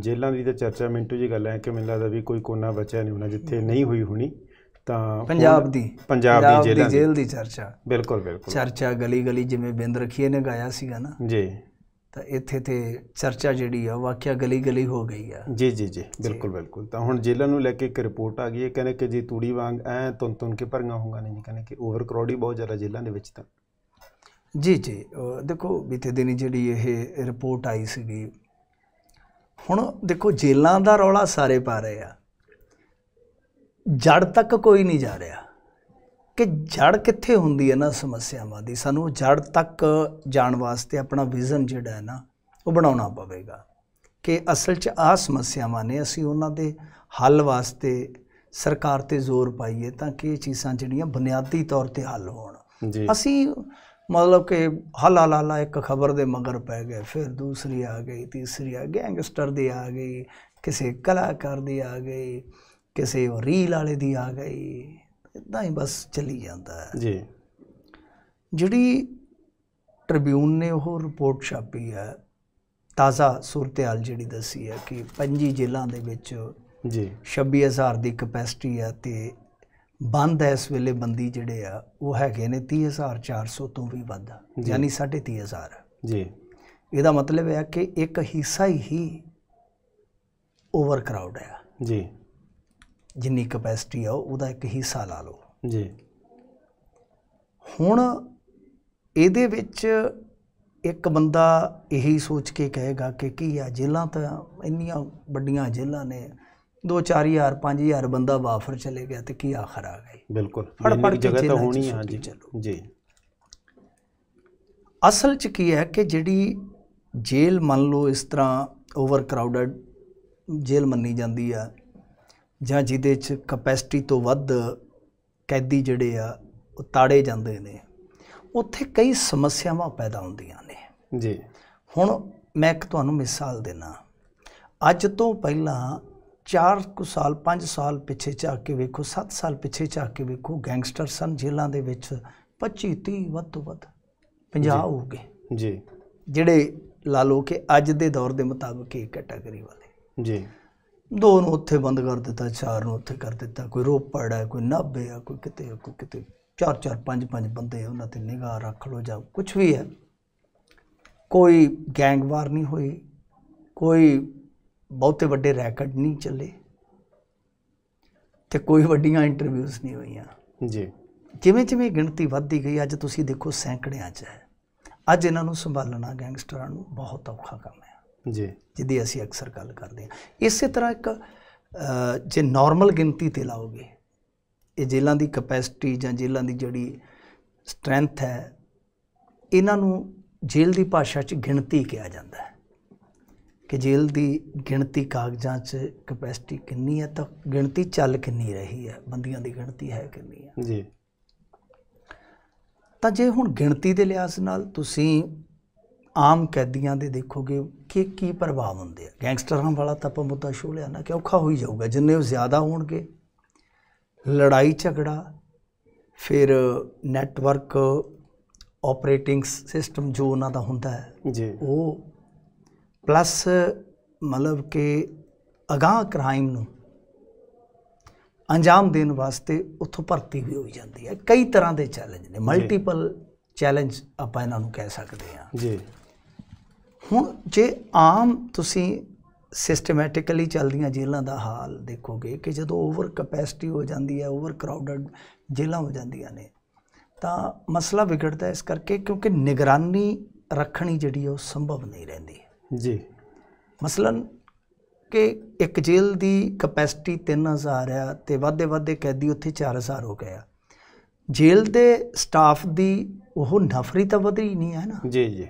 ਜੇਲਾਂ ਦੀ ਤਾਂ ਚਰਚਾ ਮਿੰਟੂ ਜੀ ਗੱਲ ਹੈ ਕਿ ਮੈਨੂੰ ਲੱਗਦਾ ਵੀ ਕੋਈ ਕੋਨਾ ਬਚਿਆ ਨਹੀਂ ਹੋਣਾ ਜਿੱਥੇ ਨਹੀਂ ਹੋਈ ਹੋਣੀ ਤਾਂ ਪੰਜਾਬ ਦੀ ਪੰਜਾਬ ਦੀ ਜੇਲ੍ਹਾਂ ਦੀ ਜੇਲ੍ਹ ਦੀ ਚਰਚਾ ਬਿਲਕੁਲ ਬਿਲਕੁਲ ਚਰਚਾ ਗਲੀ ਗਲੀ ਜਿਵੇਂ ਬਿੰਦ ਰਖੀਏ ਨੇ ਗਾਇਆ ਸੀਗਾ ਨਾ ਜੀ ਤਾਂ ਇੱਥੇ ਤੇ ਚਰਚਾ ਜਿਹੜੀ ਆ ਵਾਕਿਆ ਗਲੀ ਗਲੀ ਹੋ ਗਈ ਆ ਜੀ ਜੀ ਜੀ ਬਿਲਕੁਲ ਬਿਲਕੁਲ ਤਾਂ ਹੁਣ ਜੇਲ੍ਹਾਂ ਨੂੰ ਲੈ ਕੇ ਇੱਕ ਰਿਪੋਰਟ ਆ ਗਈ ਹੈ ਕਹਿੰਦੇ ਕਿ ਜੀ ਤੂੜੀ ਵਾਂਗ ਐ ਤੁੰ ਤੁੰ ਕੇ ਭਰੀਆਂ ਹੋਗਾ ਨਹੀਂ ਕਹਿੰਦੇ ਕਿ ਓਵਰ ਕਰਾਊਡੀ ਬਹੁਤ ਜ਼ਿਆਦਾ ਜੇਲ੍ਹਾਂ ਦੇ ਵਿੱਚ ਤਾਂ ਜੀ ਜੀ ਦੇਖੋ ਬੀਤੇ ਦਿਨੀ ਜਿਹੜੀ ਇਹ ਰਿਪੋਰਟ ਆਈ ਸੀਗੀ ਹੁਣ ਦੇਖੋ ਜੇਲਾਂ ਦਾ ਰੌਲਾ ਸਾਰੇ ਪਾ ਰਹੇ ਆ ਜੜ ਤੱਕ ਕੋਈ ਨਹੀਂ ਜਾ ਰਿਹਾ ਕਿ ਜੜ ਕਿੱਥੇ ਹੁੰਦੀ ਹੈ ਨਾ ਸਮੱਸਿਆਵਾਂ ਦੀ ਸਾਨੂੰ ਜੜ ਤੱਕ ਜਾਣ ਵਾਸਤੇ ਆਪਣਾ ਵਿਜ਼ਨ ਜਿਹੜਾ ਹੈ ਨਾ ਉਹ ਬਣਾਉਣਾ ਪਵੇਗਾ ਕਿ ਅਸਲ 'ਚ ਆ ਸਮੱਸਿਆਵਾਂ ਨੇ ਅਸੀਂ ਉਹਨਾਂ ਦੇ ਹੱਲ ਵਾਸਤੇ ਸਰਕਾਰ ਤੇ ਜ਼ੋਰ ਪਾਈਏ ਤਾਂ ਕਿ ਇਹ ਚੀਜ਼ਾਂ ਜਿਹੜੀਆਂ ਬੁਨਿਆਦੀ ਤੌਰ ਤੇ ਹੱਲ ਹੋਣ ਅਸੀਂ ਮਤਲਬ ਕਿ ਹਲਾ ਲਾਲਾ ਇੱਕ ਖਬਰ ਦੇ ਮਗਰ ਪੈ ਗਏ ਫਿਰ ਦੂਸਰੀ ਆ ਗਈ ਤੀਸਰੀ ਆ ਗੈਂਗਸਟਰ ਦੀ ਆ ਗਈ ਕਿਸੇ ਕਲਾਕਾਰ ਦੀ ਆ ਗਈ ਕਿਸੇ ਰੀਲ ਵਾਲੇ ਦੀ ਆ ਗਈ ਇਦਾਂ ਹੀ ਬਸ ਚੱਲੀ ਜਾਂਦਾ ਹੈ ਜੀ ਜਿਹੜੀ ਟ੍ਰਿਬਿਊਨ ਨੇ ਉਹ ਰਿਪੋਰਟ ਛਾਪੀ ਹੈ ਤਾਜ਼ਾ ਸੂਰਤਿਆਲ ਜਿਹੜੀ ਦੱਸੀ ਹੈ ਕਿ ਪੰਜੀ ਜ਼ਿਲ੍ਹਿਆਂ ਦੇ ਵਿੱਚ ਜੀ 26000 ਦੀ ਕਪੈਸਿਟੀ ਹੈ ਤੇ ਬੰਦ ਇਸ ਵੇਲੇ ਬੰਦੀ ਜਿਹੜੇ ਆ ਉਹ ਹੈਗੇ ਨੇ 30400 ਤੋਂ ਵੀ ਵੱਧ ਯਾਨੀ 30000 ਜੀ ਇਹਦਾ ਮਤਲਬ ਹੈ ਕਿ ਇੱਕ ਹਿੱਸਾ ਹੀ ਓਵਰ ਕਰਾਊਡ ਹੈ ਜੀ ਜਿੰਨੀ ਕਪੈਸਿਟੀ ਆ ਉਹਦਾ ਇੱਕ ਹਿੱਸਾ ਲਾ ਲਓ ਜੀ ਹੁਣ ਇਹਦੇ ਵਿੱਚ ਇੱਕ ਬੰਦਾ ਇਹੀ ਸੋਚ ਕੇ ਕਹੇਗਾ ਕਿ ਕੀ ਆ ਜੇਲਾਂ ਤਾਂ ਇੰਨੀਆਂ ਵੱਡੀਆਂ ਜੇਲਾਂ ਨੇ 2-4000 5000 ਬੰਦਾ ਵਾਫਰ ਚਲੇ ਗਿਆ ਤੇ ਕੀ ਆਖਰ ਆ ਗਈ ਬਿਲਕੁਲ ਫੜ ਫੜ ਜਗ੍ਹਾ ਤਾਂ ਹੋਣੀ ਆ ਜੀ ਜੀ ਅਸਲ ਚ ਕੀ ਹੈ ਕਿ ਜਿਹੜੀ ਜੇਲ੍ਹ ਮੰਨ ਲਓ ਇਸ ਤਰ੍ਹਾਂ ਓਵਰ ਕਰਾਊਡਡ ਜੇਲ੍ਹ ਮੰਨੀ ਜਾਂਦੀ ਆ ਜਾਂ ਜਿਹਦੇ ਚ ਕਪੈਸਿਟੀ ਤੋਂ ਵੱਧ ਕੈਦੀ ਜਿਹੜੇ ਆ ਉਹ ਤਾੜੇ ਜਾਂਦੇ ਨੇ ਉੱਥੇ ਕਈ ਸਮੱਸਿਆਵਾਂ ਪੈਦਾ ਹੁੰਦੀਆਂ ਨੇ ਜੀ ਹੁਣ ਮੈਂ ਇੱਕ ਤੁਹਾਨੂੰ ਮਿਸਾਲ ਦੇਣਾ ਅੱਜ ਤੋਂ ਪਹਿਲਾਂ 4 ਕੁ ਸਾਲ 5 ਸਾਲ ਪਿੱਛੇ ਝਾ ਕੇ ਵੇਖੋ 7 ਸਾਲ ਪਿੱਛੇ ਝਾ ਕੇ ਵੇਖੋ ਗੈਂਗਸਟਰ ਸਨ ਜੇਲ੍ਹਾਂ ਦੇ ਵਿੱਚ 25 30 ਵੱਧ ਤੋਂ ਵੱਧ 50 ਹੋ ਗਏ ਜੀ ਜਿਹੜੇ ਲਾ ਲੋ ਕਿ ਅੱਜ ਦੇ ਦੌਰ ਦੇ ਮੁਤਾਬਕ ਇਹ ਕੈਟਾਗਰੀ ਵਾਲੇ ਜੀ ਦੋ ਨੂੰ ਉੱਥੇ ਬੰਦ ਕਰ ਦਿੱਤਾ ਚਾਰ ਨੂੰ ਉੱਥੇ ਕਰ ਦਿੱਤਾ ਕੋਈ ਰੋਪੜ ਹੈ ਕੋਈ ਨਾਭੇ ਆ ਕੋਈ ਕਿਤੇ ਕੋਈ ਕਿਤੇ ਚਾਰ ਚਾਰ ਪੰਜ ਪੰਜ ਬੰਦੇ ਉਹਨਾਂ ਤੇ ਨਿਗਾਹ ਰੱਖ ਲੋ ਜਾਂ ਕੁਝ ਵੀ ਹੈ ਕੋਈ ਗੈਂਗਵਾਰ ਨਹੀਂ ਹੋਈ ਕੋਈ ਬਹੁਤੇ ਵੱਡੇ ਰੈਕਡ ਨਹੀਂ ਚੱਲੇ ਤੇ ਕੋਈ ਵੱਡੀਆਂ ਇੰਟਰਵਿਊਜ਼ ਨਹੀਂ ਹੋਈਆਂ ਜੀ ਜਿਵੇਂ ਜਿਵੇਂ ਗਿਣਤੀ ਵੱਧਦੀ ਗਈ ਅੱਜ ਤੁਸੀਂ ਦੇਖੋ ਸੈਂਕੜਿਆਂ 'ਚ ਹੈ ਅੱਜ ਇਹਨਾਂ ਨੂੰ ਸੰਭਾਲਣਾ ਗੈਂਗਸਟਰਾਂ ਨੂੰ ਬਹੁਤ ਔਖਾ ਕੰਮ ਹੈ ਜੀ ਜਿੱਦੀ ਅਸੀਂ ਅਕਸਰ ਗੱਲ ਕਰਦੇ ਹਾਂ ਇਸੇ ਤਰ੍ਹਾਂ ਇੱਕ ਜੇ ਨਾਰਮਲ ਗਿਣਤੀ ਤੇ ਲਾਓਗੇ ਇਹ ਜੇਲਾਂ ਦੀ ਕਪੈਸਿਟੀ ਜਾਂ ਜੇਲਾਂ ਦੀ ਜਿਹੜੀ ਸਟਰੈਂਥ ਹੈ ਇਹਨਾਂ ਨੂੰ ਜੇਲ੍ਹ ਦੀ ਭਾਸ਼ਾ 'ਚ ਗਿਣਤੀ ਕਿਹਾ ਜਾਂਦਾ ਹੈ ਕਿ ਜੇਲ੍ਹ ਦੀ ਗਿਣਤੀ ਕਾਗਜ਼ਾਂ 'ਚ ਕਪੈਸਿਟੀ ਕਿੰਨੀ ਹੈ ਤਾਂ ਗਿਣਤੀ ਚੱਲ ਕਿੰਨੀ ਰਹੀ ਹੈ ਬੰਦੀਆਂ ਦੀ ਗਿਣਤੀ ਹੈ ਕਿੰਨੀ ਹੈ ਜੀ ਤਾਂ ਜੇ ਹੁਣ ਗਿਣਤੀ ਦੇ ਲਿਹਾਜ਼ ਨਾਲ ਤੁਸੀਂ ਆਮ ਕੈਦੀਆਂ ਦੇ ਦੇਖੋਗੇ ਕਿ ਕੀ ਪ੍ਰਭਾਵ ਹੁੰਦੇ ਆ ਗੈਂਗਸਟਰਾਂ ਵਾਲਾ ਤਾਂ ਆਪਾਂ ਮੁੱਦਾ ਛੋ ਲਿਆ ਨਾ ਕਿ ਔਖਾ ਹੋਈ ਜਾਊਗਾ ਜਿੰਨੇ ਉਹ ਜ਼ਿਆਦਾ ਹੋਣਗੇ ਲੜਾਈ ਝਗੜਾ ਫਿਰ ਨੈਟਵਰਕ ਆਪਰੇਟਿੰਗ ਸਿਸਟਮ ਜੋ ਉਹਨਾਂ ਦਾ ਹੁੰਦਾ ਹੈ ਜੀ ਉਹ ਪਲੱਸ ਮਤਲਬ ਕਿ ਅਗਾਹ ਕ੍ਰਾਈਮ ਨੂੰ ਅੰਜਾਮ ਦੇਣ ਵਾਸਤੇ ਉੱਥੋਂ ਭਰਤੀ ਵੀ ਹੋਈ ਜਾਂਦੀ ਹੈ ਕਈ ਤਰ੍ਹਾਂ ਦੇ ਚੈਲੰਜ ਨੇ ਮਲਟੀਪਲ ਚੈਲੰਜ ਆਪਾਂ ਇਹਨਾਂ ਨੂੰ ਕਹਿ ਸਕਦੇ ਹਾਂ ਜੀ ਹੁਣ ਜੇ ਆਮ ਤੁਸੀਂ ਸਿਸਟਮੈਟਿਕਲੀ ਚੱਲਦੀਆਂ ਜੇਲ੍ਹਾਂ ਦਾ ਹਾਲ ਦੇਖੋਗੇ ਕਿ ਜਦੋਂ ਓਵਰ ਕਪੈਸਿਟੀ ਹੋ ਜਾਂਦੀ ਹੈ ਓਵਰ ਕਰਾਊਡਡ ਜੇਲ੍ਹਾਂ ਹੋ ਜਾਂਦੀਆਂ ਨੇ ਤਾਂ ਮਸਲਾ ਵਿਗੜਦਾ ਇਸ ਕਰਕੇ ਕਿਉਂਕਿ ਨਿਗਰਾਨੀ ਰੱਖਣੀ ਜਿਹੜੀ ਉਹ ਸੰਭਵ ਨਹੀਂ ਰਹਿੰਦੀ ਜੀ ਮਸਲਨ ਕਿ ਇੱਕ ਜੇਲ ਦੀ ਕਪੈਸਿਟੀ 3000 ਆ ਤੇ ਵਾਧੇ ਵਾਧੇ ਕੈਦੀ ਉੱਥੇ 4000 ਹੋ ਗਿਆ ਜੇਲ ਦੇ ਸਟਾਫ ਦੀ ਉਹ ਨਫਰੀ ਤਾਂ ਵਧੀ ਨਹੀਂ ਹੈ ਨਾ ਜੀ ਜੀ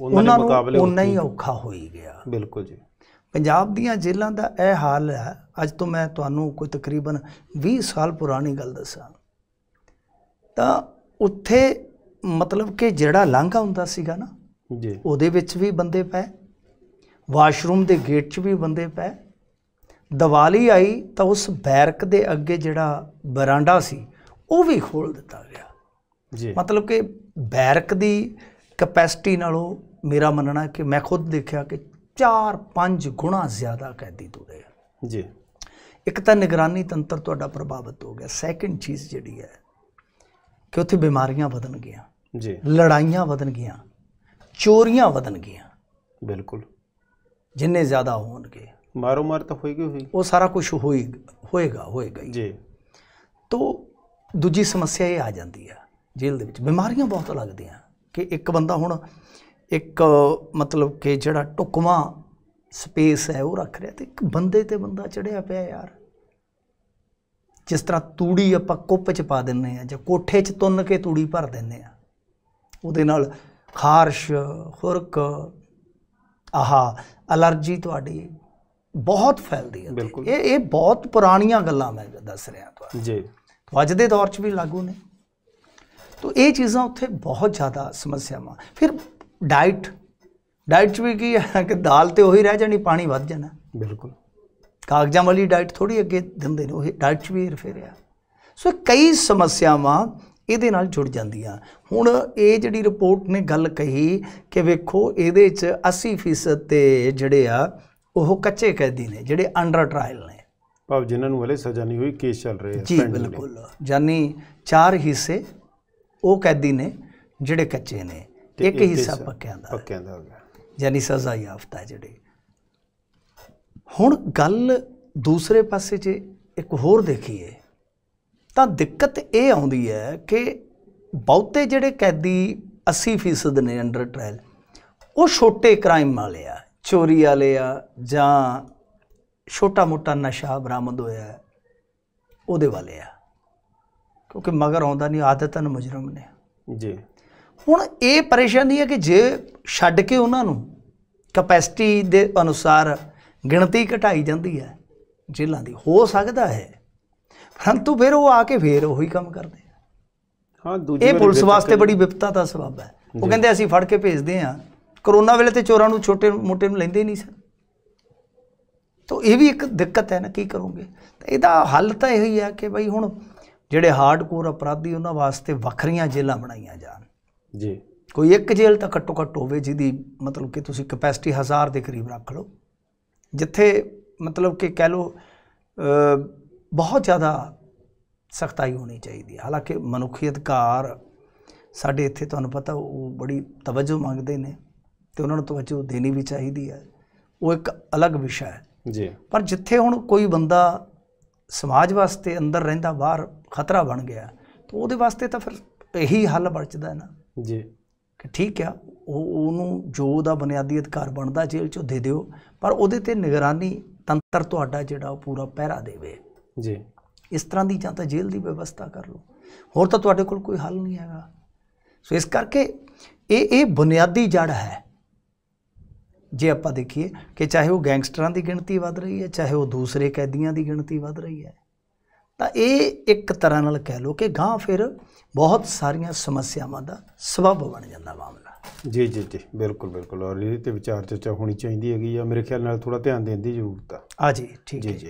ਉਹਨਾਂ ਦੇ ਮੁਕਾਬਲੇ ਉਹਨਾਂ ਹੀ ਔਖਾ ਹੋਈ ਗਿਆ ਬਿਲਕੁਲ ਜੀ ਪੰਜਾਬ ਦੀਆਂ ਜੇਲ੍ਹਾਂ ਦਾ ਇਹ ਹਾਲ ਹੈ ਅੱਜ ਤੋਂ ਮੈਂ ਤੁਹਾਨੂੰ ਕੋਈ ਤਕਰੀਬਨ 20 ਸਾਲ ਪੁਰਾਣੀ ਗੱਲ ਦੱਸਾਂ ਤਾਂ ਉੱਥੇ ਮਤਲਬ ਕਿ ਜਿਹੜਾ ਲਾਂਘਾ ਹੁੰਦਾ ਸੀਗਾ ਨਾ ਜੀ ਉਹਦੇ ਵਿੱਚ ਵੀ ਬੰਦੇ ਪਏ ਵਾਸ਼ਰੂਮ ਦੇ ਗੇਟ 'ਚ ਵੀ ਬੰਦੇ ਪਏ ਦੀਵਾਲੀ ਆਈ ਤਾਂ ਉਸ ਬੈਰਕ ਦੇ ਅੱਗੇ ਜਿਹੜਾ ਬਰਾਂਡਾ ਸੀ ਉਹ ਵੀ ਖੋਲ ਦਿੱਤਾ ਗਿਆ ਜੀ ਮਤਲਬ ਕਿ ਬੈਰਕ ਦੀ ਕਪੈਸਿਟੀ ਨਾਲੋਂ ਮੇਰਾ ਮੰਨਣਾ ਕਿ ਮੈਂ ਖੁਦ ਦੇਖਿਆ ਕਿ 4-5 ਗੁਣਾ ਜ਼ਿਆਦਾ ਕੈਦੀ ਤੁਰੇ ਜੀ ਇੱਕ ਤਾਂ ਨਿਗਰਾਨੀ ਤੰਤਰ ਤੁਹਾਡਾ ਪ੍ਰਭਾਵਿਤ ਹੋ ਗਿਆ ਸੈਕੰਡ ਚੀਜ਼ ਜਿਹੜੀ ਹੈ ਕਿ ਉੱਥੇ ਬਿਮਾਰੀਆਂ ਵਧਣ ਗਈਆਂ ਜੀ ਲੜਾਈਆਂ ਵਧਣ ਗਈਆਂ ਚੋਰੀਆਂ ਵਧਣ ਗਈਆਂ ਬਿਲਕੁਲ ਜਿੰਨੇ ਜ਼ਿਆਦਾ ਹੋਣਗੇ ਮਾਰੋ ਮਾਰ ਤਾਂ ਹੋਏਗੀ ਹੋਈ ਉਹ ਸਾਰਾ ਕੁਝ ਹੋਈ ਹੋਏਗਾ ਹੋਏਗਾ ਜੀ ਤੋਂ ਦੂਜੀ ਸਮੱਸਿਆ ਇਹ ਆ ਜਾਂਦੀ ਆ ਜੇਲ੍ਹ ਦੇ ਵਿੱਚ ਬਿਮਾਰੀਆਂ ਬਹੁਤ ਲੱਗਦੀਆਂ ਕਿ ਇੱਕ ਬੰਦਾ ਹੁਣ ਇੱਕ ਮਤਲਬ ਕਿ ਜਿਹੜਾ ਟੁਕਮਾ ਸਪੇਸ ਹੈ ਉਹ ਰੱਖ ਰਿਹਾ ਤੇ ਇੱਕ ਬੰਦੇ ਤੇ ਬੰਦਾ ਚੜਿਆ ਪਿਆ ਯਾਰ ਜਿਸ ਤਰ੍ਹਾਂ ਤੂੜੀ ਆਪਾਂ ਕੁੱਪ 'ਚ ਪਾ ਦਿੰਨੇ ਆ ਜਾਂ ਕੋਠੇ 'ਚ ਤੁੰਨ ਕੇ ਤੂੜੀ ਭਰ ਦਿੰਨੇ ਆ ਉਹਦੇ ਨਾਲ ਖਾਰਸ਼ ਖੁਰਕ ਆਹ ਅਲਰਜੀ ਤੁਹਾਡੀ ਬਹੁਤ ਫੈਲਦੀ ਹੈ ਇਹ ਇਹ ਬਹੁਤ ਪੁਰਾਣੀਆਂ ਗੱਲਾਂ ਮੈਂ ਦੱਸ ਰਿਹਾ ਤੁਹਾਨੂੰ ਜੀ ਅੱਜ ਦੇ ਦੌਰ 'ਚ ਵੀ ਲਾਗੂ ਨੇ ਤੋ ਇਹ ਚੀਜ਼ਾਂ ਉੱਥੇ ਬਹੁਤ ਜ਼ਿਆਦਾ ਸਮੱਸਿਆਵਾਂ ਫਿਰ ਡਾਈਟ ਡਾਈਟ 'ਚ ਵੀ ਕੀ ਹੈ ਕਿ ਦਾਲ ਤੇ ਉਹੀ ਰਹਿ ਜਾਣੀ ਪਾਣੀ ਵੱਧ ਜਾਣਾ ਬਿਲਕੁਲ ਕਾਗਜ਼ਾਂ ਵਾਲੀ ਡਾਈਟ ਥੋੜੀ ਅੱਗੇ ਦਿੰਦੇ ਨੇ ਉਹ ਡਾਈਟ 'ਚ ਵੀ ਰਫੇਰਿਆ ਸੋ ਕਈ ਸਮੱਸਿਆਵਾਂ ਇਹਦੇ ਨਾਲ ਜੁੜ ਜਾਂਦੀਆਂ ਹੁਣ ਇਹ ਜਿਹੜੀ ਰਿਪੋਰਟ ਨੇ ਗੱਲ ਕਹੀ ਕਿ ਵੇਖੋ ਇਹਦੇ 'ਚ 80% ਤੇ ਜਿਹੜੇ ਆ ਉਹ ਕੱਚੇ ਕੈਦੀ ਨੇ ਜਿਹੜੇ ਅੰਡਰ ਟ੍ਰਾਇਲ ਨੇ ਭਾਵ ਜਿਨ੍ਹਾਂ ਨੂੰ ਹਲੇ ਸਜ਼ਾ ਨਹੀਂ ਹੋਈ ਕੇਸ ਚੱਲ ਰਹੇ ਆ ਜੀ ਬਿਲਕੁਲ ਜਾਨੀ ਚਾਰ ਹਿੱਸੇ ਉਹ ਕੈਦੀ ਨੇ ਜਿਹੜੇ ਕੱਚੇ ਨੇ ਇੱਕ ਹਿੱਸਾ ਪੱਕਿਆਂ ਦਾ ਪੱਕਿਆਂ ਦਾ ਹੋ ਗਿਆ ਯਾਨੀ ਸਜ਼ਾ ਯਾਫਤਾ ਜਿਹੜੇ ਹੁਣ ਗੱਲ ਦੂਸਰੇ ਪਾਸੇ 'ਚ ਇੱਕ ਹੋਰ ਦੇਖੀਏ ਤਾਂ ਦਿੱਕਤ ਇਹ ਆਉਂਦੀ ਹੈ ਕਿ ਬਹੁਤੇ ਜਿਹੜੇ ਕੈਦੀ 80% ਨੇ ਅੰਡਰ ਟ੍ਰਾਇਲ ਉਹ ਛੋਟੇ ਕ੍ਰਾਈਮ ਵਾਲੇ ਆ ਚੋਰੀ ਵਾਲੇ ਆ ਜਾਂ ਛੋਟਾ-ਮੋਟਾ ਨਸ਼ਾ ਬਰਾਮਦ ਹੋਇਆ ਉਹਦੇ ਵਾਲੇ ਆ ਕਿਉਂਕਿ ਮਗਰ ਆਉਂਦਾ ਨਹੀਂ ਆਦਤਨ ਮੁਜਰਮ ਨੇ ਜੀ ਹੁਣ ਇਹ ਪਰੇਸ਼ਾਨੀ ਹੈ ਕਿ ਜੇ ਛੱਡ ਕੇ ਉਹਨਾਂ ਨੂੰ ਕਪੈਸਿਟੀ ਦੇ ਅਨੁਸਾਰ ਗਿਣਤੀ ਘਟਾਈ ਜਾਂਦੀ ਹੈ ਜੇਲ੍ਹਾਂ ਦੀ ਹੋ ਸਕਦਾ ਹੈ ਪਰੰਤੂ ਫਿਰ ਉਹ ਆ ਕੇ ਫੇਰ ਉਹੀ ਕੰਮ ਕਰਦੇ ਆ ਹਾਂ ਦੂਜੀ ਇਹ ਪੁਲਿਸ ਵਾਸਤੇ ਬੜੀ ਵਿਪਤਾ ਦਾ ਸਬਬ ਹੈ ਉਹ ਕਹਿੰਦੇ ਅਸੀਂ ਫੜ ਕੇ ਭੇਜਦੇ ਆ ਕਰੋਨਾ ਵੇਲੇ ਤੇ ਚੋਰਾਂ ਨੂੰ ਛੋਟੇ ਮੋਟੇ ਨੂੰ ਲੈਂਦੇ ਨਹੀਂ ਸਨ ਤਾਂ ਇਹ ਵੀ ਇੱਕ ਦਿੱਕਤ ਹੈ ਨਾ ਕੀ ਕਰੋਗੇ ਇਹਦਾ ਹੱਲ ਤਾਂ ਇਹੋ ਹੀ ਹੈ ਕਿ ਬਈ ਹੁਣ ਜਿਹੜੇ ਹਾਰਡਕੋਰ ਅਪਰਾਧੀ ਉਹਨਾਂ ਵਾਸਤੇ ਵੱਖਰੀਆਂ ਜੇਲ੍ਹਾਂ ਬਣਾਈਆਂ ਜਾਣ ਜੀ ਕੋਈ ਇੱਕ ਜੇਲ੍ਹ ਤਾਂ ਘੱਟੋ ਘੱਟ ਹੋਵੇ ਜਿਹਦੀ ਮਤਲਬ ਕਿ ਤੁਸੀਂ ਕਪੈਸਿਟੀ 1000 ਦੇ ਕਰੀਬ ਰੱਖ ਲਓ ਜਿੱਥੇ ਮਤਲਬ ਕਿ ਕਹਿ ਲਓ ਬਹੁਤ ਜ਼ਿਆਦਾ ਸਖਤਾਈ ਹੋਣੀ ਚਾਹੀਦੀ ਹੈ ਹਾਲਾਂਕਿ ਮਨੁੱਖੀ ਅਧਿਕਾਰ ਸਾਡੇ ਇੱਥੇ ਤੁਹਾਨੂੰ ਪਤਾ ਉਹ ਬੜੀ ਤਵੱਜੋ ਮੰਗਦੇ ਨੇ ਤੇ ਉਹਨਾਂ ਨੂੰ ਤਵੱਜੋ ਦੇਣੀ ਵੀ ਚਾਹੀਦੀ ਹੈ ਉਹ ਇੱਕ ਅਲੱਗ ਵਿਸ਼ਾ ਹੈ ਜੀ ਪਰ ਜਿੱਥੇ ਹੁਣ ਕੋਈ ਬੰਦਾ ਸਮਾਜ ਵਾਸਤੇ ਅੰਦਰ ਰਹਿੰਦਾ ਬਾਹਰ ਖਤਰਾ ਬਣ ਗਿਆ ਤਾਂ ਉਹਦੇ ਵਾਸਤੇ ਤਾਂ ਫਿਰ ਇਹੀ ਹੱਲ ਬਚਦਾ ਨਾ ਜੀ ਕਿ ਠੀਕ ਆ ਉਹ ਉਹਨੂੰ ਜੋ ਉਹਦਾ ਬੁਨਿਆਦੀ ਅਧਿਕਾਰ ਬਣਦਾ ਜੇਲ੍ਹ ਚੋਂ ਦੇ ਦਿਓ ਪਰ ਉਹਦੇ ਤੇ ਨਿਗਰਾਨੀ ਤੰਤਰ ਤੁਹਾਡਾ ਜਿਹੜਾ ਉਹ ਪੂਰਾ ਪਹਿਰਾ ਦੇਵੇ ਜੀ ਇਸ ਤਰ੍ਹਾਂ ਦੀ ਜਾਂ ਤਾਂ ਜੇਲ੍ਹ ਦੀ ਵਿਵਸਥਾ ਕਰ ਲਓ ਹੋਰ ਤਾਂ ਤੁਹਾਡੇ ਕੋਲ ਕੋਈ ਹੱਲ ਨਹੀਂ ਹੈਗਾ ਸੋ ਇਸ ਕਰਕੇ ਇਹ ਇਹ ਬੁਨਿਆਦੀ ਜੜ ਹੈ ਜੇ ਆਪਾਂ ਦੇਖੀਏ ਕਿ ਚਾਹੇ ਉਹ ਗੈਂਗਸਟਰਾਂ ਦੀ ਗਿਣਤੀ ਵੱਧ ਰਹੀ ਹੈ ਚਾਹੇ ਉਹ ਦੂਸਰੇ ਕੈਦੀਆਂ ਦੀ ਗਿਣਤੀ ਵੱਧ ਰਹੀ ਹੈ ਤਾਂ ਇਹ ਇੱਕ ਤਰ੍ਹਾਂ ਨਾਲ ਕਹਿ ਲਓ ਕਿ ਗਾਂ ਫਿਰ ਬਹੁਤ ਸਾਰੀਆਂ ਸਮੱਸਿਆਵਾਂ ਦਾ ਸਬਬ ਬਣ ਜਾਂਦਾ ਮਾਮਲਾ ਜੀ ਜੀ ਜੀ ਬਿਲਕੁਲ ਬਿਲਕੁਲ ਔਰ ਇਹਦੇ ਤੇ ਵਿਚਾਰ ਚਰਚਾ ਹੋਣੀ ਚਾਹੀਦੀ ਹੈਗੀ ਆ ਮੇਰੇ ਖਿਆਲ ਨਾਲ ਥੋੜਾ ਧਿਆਨ ਦੇਣ ਦੀ ਜ਼ਰੂਰਤ ਆ ਆ ਜੀ ਠੀਕ ਹੈ